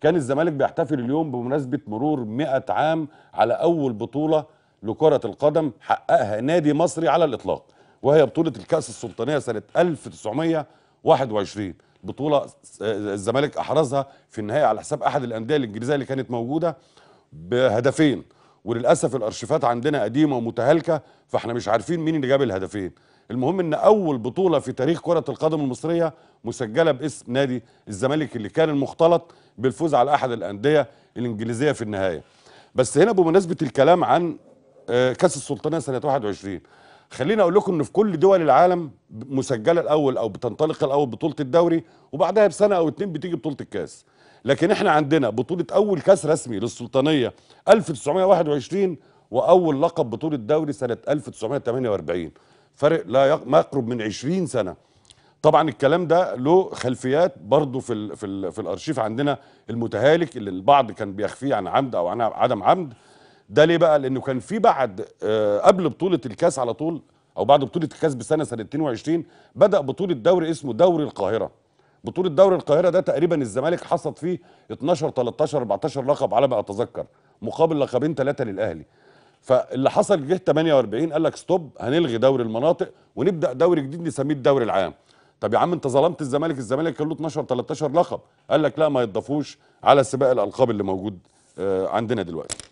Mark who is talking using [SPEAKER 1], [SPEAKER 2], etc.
[SPEAKER 1] كان الزمالك بيحتفل اليوم بمناسبة مرور 100 عام على أول بطولة لكرة القدم حققها نادي مصري على الإطلاق وهي بطولة الكأس السلطانية سنة 1921 بطولة الزمالك أحرزها في النهاية على حساب أحد الأندية الإنجليزية اللي كانت موجودة بهدفين وللأسف الأرشيفات عندنا قديمة ومتهالكة فاحنا مش عارفين مين اللي جاب الهدفين المهم ان اول بطوله في تاريخ كره القدم المصريه مسجله باسم نادي الزمالك اللي كان المختلط بالفوز على احد الانديه الانجليزيه في النهايه بس هنا بمناسبه الكلام عن آه، كاس السلطنه سنه 21 خليني اقول لكم ان في كل دول العالم مسجله الاول او بتنطلق الاول بطوله الدوري وبعدها بسنه او اتنين بتيجي بطوله الكاس لكن احنا عندنا بطوله اول كاس رسمي للسلطانيه 1921 واول لقب بطوله دوري سنه 1948 فرق لا يق... ما يقرب من 20 سنه طبعا الكلام ده له خلفيات برضه في ال في, ال في الارشيف عندنا المتهالك اللي البعض كان بيخفيه عن عمد او عن عدم عمد ده ليه بقى لانه كان في بعد آه قبل بطوله الكاس على طول او بعد بطوله الكاس بسنه سنه 22 بدا بطوله دوري اسمه دوري القاهره بطوله دوري القاهره ده تقريبا الزمالك حصد فيه 12 13 14 لقب على ما اتذكر مقابل لقبين ثلاثه للاهلي فاللي حصل جه 48 قال لك ستوب هنلغي دوري المناطق ونبدا دوري جديد نسميه الدوري العام طب يا عم انت ظلمت الزمالك الزمالك كان له 12 13 لقب قال لك لا ما يضافوش على سباق الالقاب اللي موجود آه، عندنا دلوقتي